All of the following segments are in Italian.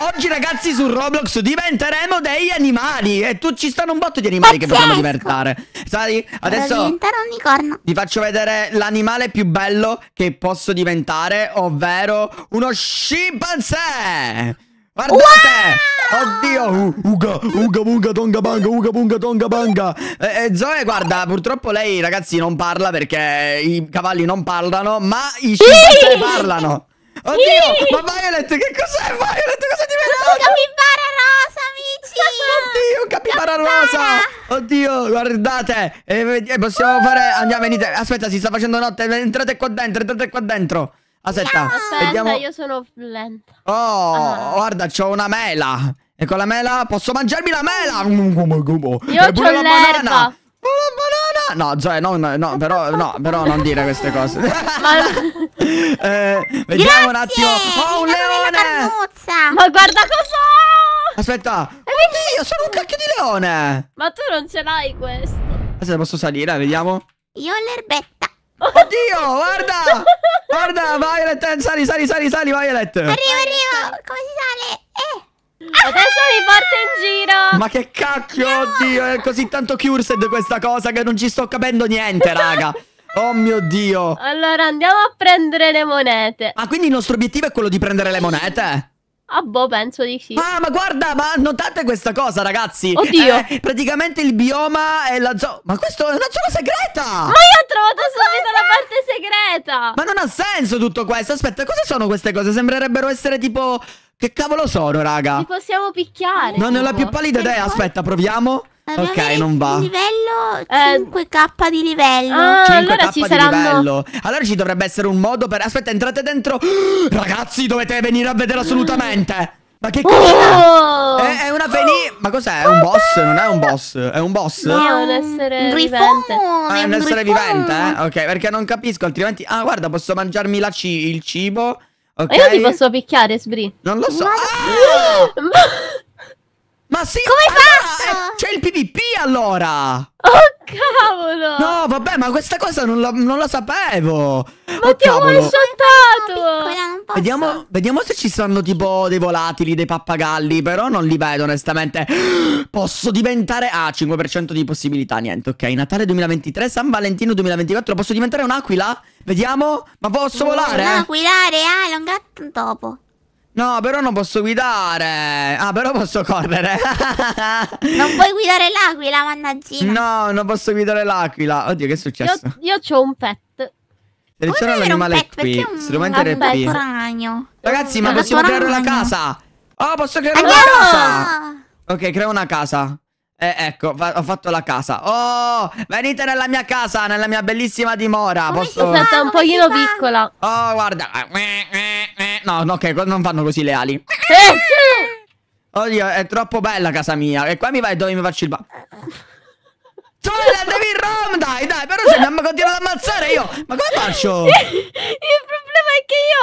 Oggi ragazzi su Roblox diventeremo dei animali E tu ci stanno un botto di animali Pazzesco. che possiamo diventare Sai, adesso Voglio un unicorno Ti faccio vedere l'animale più bello che posso diventare Ovvero uno scimpanzé Guardate! Wow! Oddio! uga, uga, bunga, tonga, banga, uga, bunga, tonga, banga. Eh, eh, Zoe, guarda, purtroppo lei, ragazzi, non parla perché i cavalli non parlano, ma i scimpanzé parlano. Oddio, Yee! ma Violet, che cos'è Violet? Cosa è diventato? Un capibara rosa, amici! Oddio, un capibara rosa! Oddio, guardate! E, eh, e eh, possiamo uh! fare... Andiamo, venite! Aspetta, si sta facendo notte! Entrate qua dentro, entrate qua dentro! Aspetta, Aspetta, vediamo... io sono lenta. Oh, ah. guarda, c'ho una mela! E con la mela posso mangiarmi la mela! Mm. Mm, mm, io e pure la banana! Ma la banana! No, Zoe, no, no, no, però, no, però non dire queste cose. Ma... eh, vediamo Grazie, un attimo. Oh, un leone! Ma guarda cosa! Aspetta! È eh, Oddio, sono un cacchio di leone! Ma tu non ce l'hai questo. Aspetta, posso salire? Vediamo. Io ho l'erbetta. Oddio, guarda! guarda, Violet, eh, sali, sali, sali, sali, Violet! Arrivo, arrivo! Come si sale? Eh! Adesso mi porta in giro Ma che cacchio, oddio È così tanto cursed questa cosa Che non ci sto capendo niente, raga Oh mio Dio. Allora andiamo a prendere le monete. Ah, quindi il nostro obiettivo è quello di prendere le monete? Ah boh, penso di sì. Ah, ma guarda, ma notate questa cosa, ragazzi. Oddio. Eh, praticamente il bioma è la zona... Ma questo è una zona segreta! Ma io ho trovato ma subito la parte segreta! Ma non ha senso tutto questo. Aspetta, cosa sono queste cose? Sembrerebbero essere tipo... Che cavolo sono, raga? Li possiamo picchiare. Non ne ho la più pallida idea. Aspetta, proviamo. Eh, ok, non va. Livello 5k eh, di livello. Ah, 5k allora ci di saranno... livello. Allora ci dovrebbe essere un modo per Aspetta, entrate dentro. Ragazzi, dovete venire a vedere assolutamente. Ma che cos'è? Oh! È, è, una feni... Ma cos'è? È un boss? Non è un boss? È un boss? No, è un essere vivente. Ah, è un, essere vivente, eh? Ok, perché non capisco, altrimenti... Ah, guarda, posso mangiarmi ci... il cibo. Ok. Ma io ti posso picchiare, Sbri. Non lo so. Ma... Ah! Ma... Ma sì, come allora, faccio? Eh, C'è il PvP allora! Oh cavolo! No, vabbè, ma questa cosa non la, non la sapevo! Ma oh, ti ho shottato! Vediamo, vediamo se ci sono tipo dei volatili, dei pappagalli, però non li vedo onestamente. Posso diventare... Ah, 5% di possibilità, niente, ok. Natale 2023, San Valentino 2024, posso diventare un'aquila? Vediamo? Ma posso volare? Un'aquila, reale, eh, un gatto, un topo. No, però non posso guidare. Ah, però posso correre. non puoi guidare l'aquila, mannaggina. No, non posso guidare l'aquila. Oddio, che è successo? Io, io ho un pet. Seleziona l'animale qui. Un... Strumento RP. qui. Ragazzi, ma possiamo creare una casa. Oh, posso creare Andiamo! una casa. Ok, creo una casa. Eh, ecco, fa ho fatto la casa. Oh, venite nella mia casa, nella mia bellissima dimora. Come Posso... Sono stata un pochino piccola. Oh, guarda. No, no, che okay, non fanno così le ali. Eh, Oddio, è troppo bella casa mia. E qua mi vai dove mi faccio il ba... Toilet, devi rom, dai, dai, però se mi continuo ad ammazzare io, ma come faccio? il problema è che io,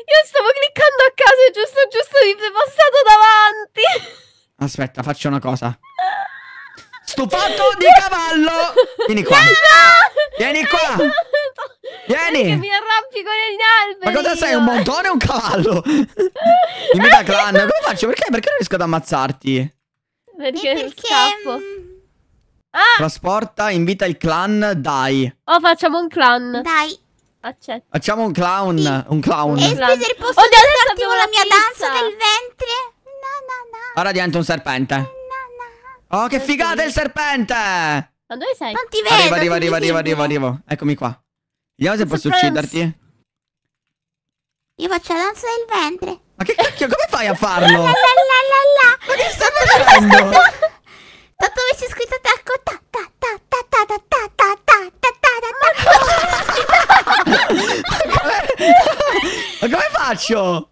io stavo cliccando a casa e giusto, giusto mi è passato davanti. Aspetta, faccio una cosa stufato di cavallo. Vieni qua. Vieni qua. Vieni. Perché mi arrampico negli alberi. Ma cosa sei? Un montone o un cavallo? Dimmi da clan. Come faccio? Perché? Perché non riesco ad ammazzarti? Perché, perché... scappo. Ah! Trasporta, invita il clan, dai. Oh, facciamo un clan. Dai. Accetto. Facciamo un clown. Sì. Un clown. E Spider, posso Oddio, la mia pizza. danza del ventre? No, no, no. Ora diventa un serpente. Oh, che figata il serpente! Ma dove sei? Non ti vedo! Arriva, arriva, arriva, arriva, arrivo, arrivo. Eccomi qua. Vediamo se posso ucciderti. Io faccio la danza del ventre. Ma che cacchio, come fai a farlo? la, la, la, Ma che stai facendo? Tanto mi c'è scritto tacco ta ta ta ta ta ta ta ta ta ta ta ta Ma come faccio?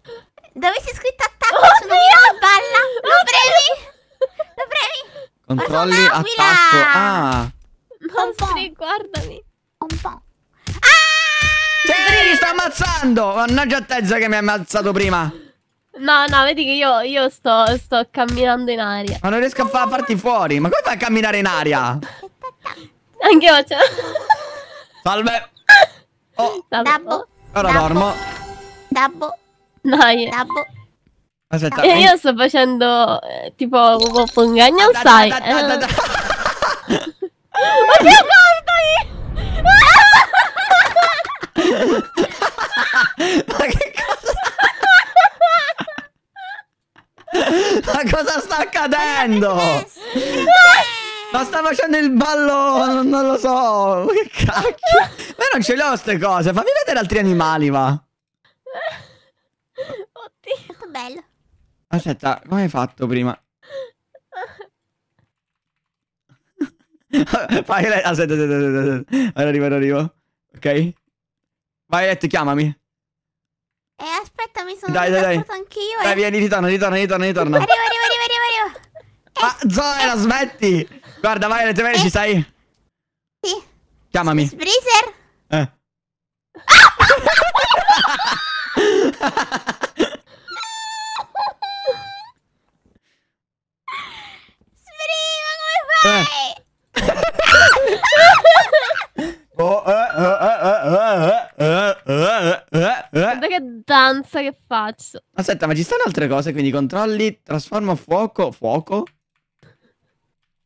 Dove c'è scritto attacco? Sono io che balla! Lo prendi? Controlli attacco. Ah! Mostri, guardami. Un po'. Ah! Sì, ti sta ammazzando! Mannaggia a che mi ha ammazzato prima. No, no, vedi che io, io sto, sto, camminando in aria. Ma non riesco a, a farti fuori. Ma come fai a camminare in aria? Anche io c'è. Salve. Oh. Dabbo. Ora Dabbo. dormo. Dabbo. Dai. Dabbo. Aspetta, e eh, io sto facendo eh, tipo Pungagno, boh, ah, sai? Da, da, da, da, da. Oddio, guardami! Ma che cosa? Ma cosa sta accadendo? Ma sta facendo il ballo, non lo so. Che cacchio? Ma non ce le ho queste cose. Fammi vedere altri animali, va. Oddio, che bello. Aspetta, come hai fatto prima? Vai, aspetta, aspetta, aspetta. Ora arrivo, ora arrivo. Ok? Vai, Let, chiamami. Eh, aspetta, mi sono dai, dai, dai. anch'io. Dai, e... Eh. vieni, ritorna, ritorna, ritorna, ritorna. Arrivo, arrivo, arrivo, arrivo. arrivo. Ma eh, Zoe, eh. smetti! Guarda, vai, Let, eh. ci stai? Sì. Chiamami. Spreezer? Eh. Ah! Guarda che danza che faccio. Aspetta, ma ci stanno altre cose, quindi controlli, trasforma fuoco, fuoco.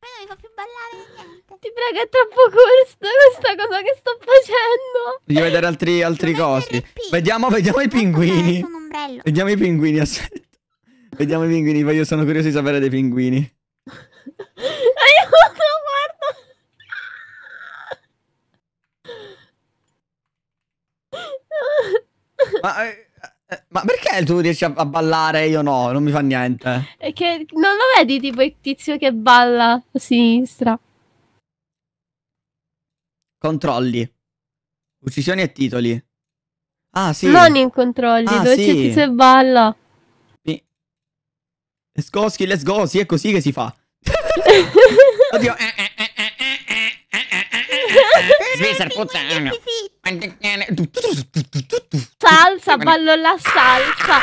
Ma non mi fa più ballare niente. Ti prego, è troppo corta questa cosa che sto facendo. Voglio vedere altri, altri cosi. Vediamo, vediamo i pinguini. Vediamo i pinguini, aspetta. Vediamo i pinguini, poi io sono curioso di sapere dei pinguini. Aiuto, guarda! Ma, eh, eh, ma, perché tu riesci a, a ballare e io no? Non mi fa niente. È che non lo vedi tipo il tizio che balla a sinistra? Controlli. Uccisioni e titoli. Ah, sì. Non in controlli, ah, dove sì. c'è tizio e balla. Let's go, let's go, sì, è così che si fa. Oddio. Svizzera, puttana. Salsa, ballo la salsa.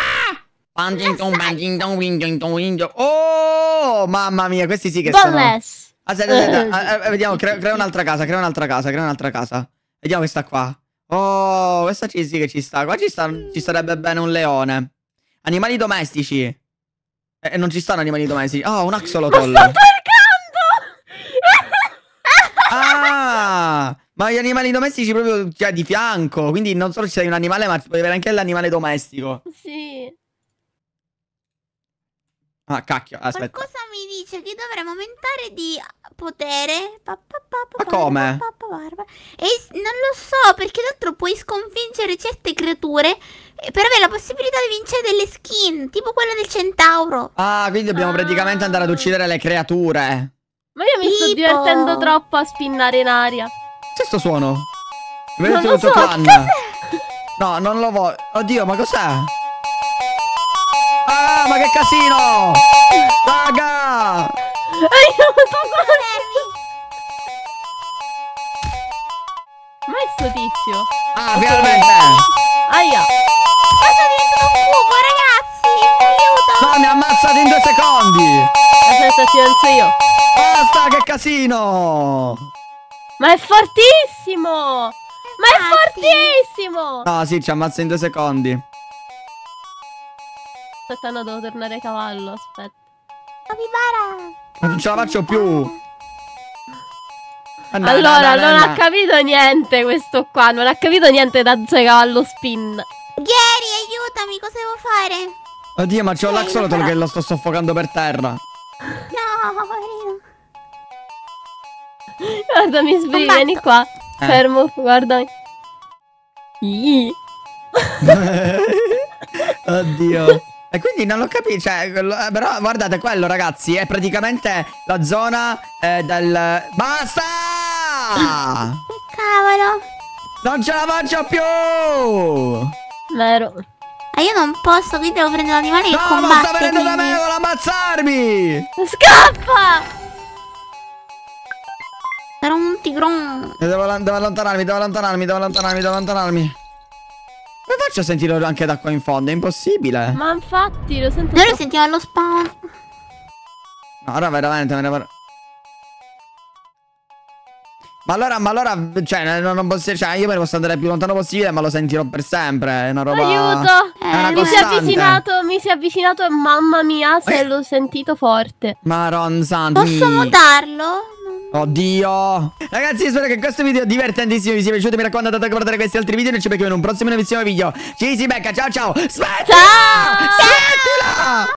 Oh, mamma mia, questi sì che sono... Boneless. Aspetta, aspetta, vediamo, crea, crea un'altra casa, crea un'altra casa, crea un'altra casa. Vediamo questa qua. Oh, questa ci sì che ci sta. Qua ci, sta, ci starebbe bene un leone. Animali domestici. E eh, non ci stanno animali domestici. Oh, un axolotl. Ma sta per Ah, ma gli animali domestici proprio cioè, di fianco. Quindi non solo ci sei un animale, ma puoi avere anche l'animale domestico. Sì. Ah, cacchio, aspetta. Ma cosa mi dice che dovremmo aumentare di potere. Pa, pa, pa, ma come? E non lo so, perché d'altro puoi sconfiggere certe creature eh, per avere la possibilità di vincere delle skin, tipo quella del centauro. Ah, quindi dobbiamo ah. praticamente andare ad uccidere le creature. Ma io mi tipo... sto divertendo troppo a spinnare in aria. C'è sto suono? Vedete non lo so, Anna. No, non lo voglio. Oddio, ma cos'è? Ah, ma che casino! Raga! Ma è sto tizio? Ah, finalmente! Aia! Ma sono diventato un cubo, ragazzi! No, mi ha ammazzato in due secondi! Aspetta, silenzio certo, io. Basta, che casino! Ma è fortissimo! Ma è ah, fortissimo! No, sì, ci ammazza in due secondi. Aspetta, no, devo tornare a cavallo, aspetta. Capibara! Ma non ce la faccio più! Ah, no, allora, no, no, non ha capito niente questo qua, non ha capito niente da giocare allo spin. Gary, aiutami, cosa devo fare? Oddio, ma c'ho l'axolotl che lo sto soffocando per terra. No, ma poverino. Guarda, mi sbrighi, vieni qua. Eh. Fermo, guarda. Oddio. E quindi non l'ho capito, cioè, eh, però guardate quello ragazzi, è praticamente la zona eh, del... Basta! Cavolo! Non ce la faccio più! Vero. E io non posso, quindi devo prendere l'animale no, che combatte. No, sta venendo quindi. da me, vuole ammazzarmi! Scappa! Era un tigrone. Eh, devo, devo allontanarmi, devo allontanarmi, devo allontanarmi, devo allontanarmi. Come faccio a sentirlo anche da qua in fondo? È impossibile. Ma infatti, lo sento. Noi lo sentiamo allo spawn. No, ora veramente me ne vorrei ma allora, ma allora, cioè, non, non posso, cioè, io me ne posso andare più lontano possibile, ma lo sentirò per sempre. È una roba. Aiuto! È una eh, mi si è avvicinato, mi si è avvicinato e mamma mia, se eh. l'ho sentito forte. Maron Ron santo. Posso mutarlo? Oddio Ragazzi spero che questo video divertentissimo vi sia piaciuto Mi raccomando andate a guardare questi altri video E ci becchiamo in un prossimo nuovissimo video Ci si becca ciao ciao Smettila Ciao Smettila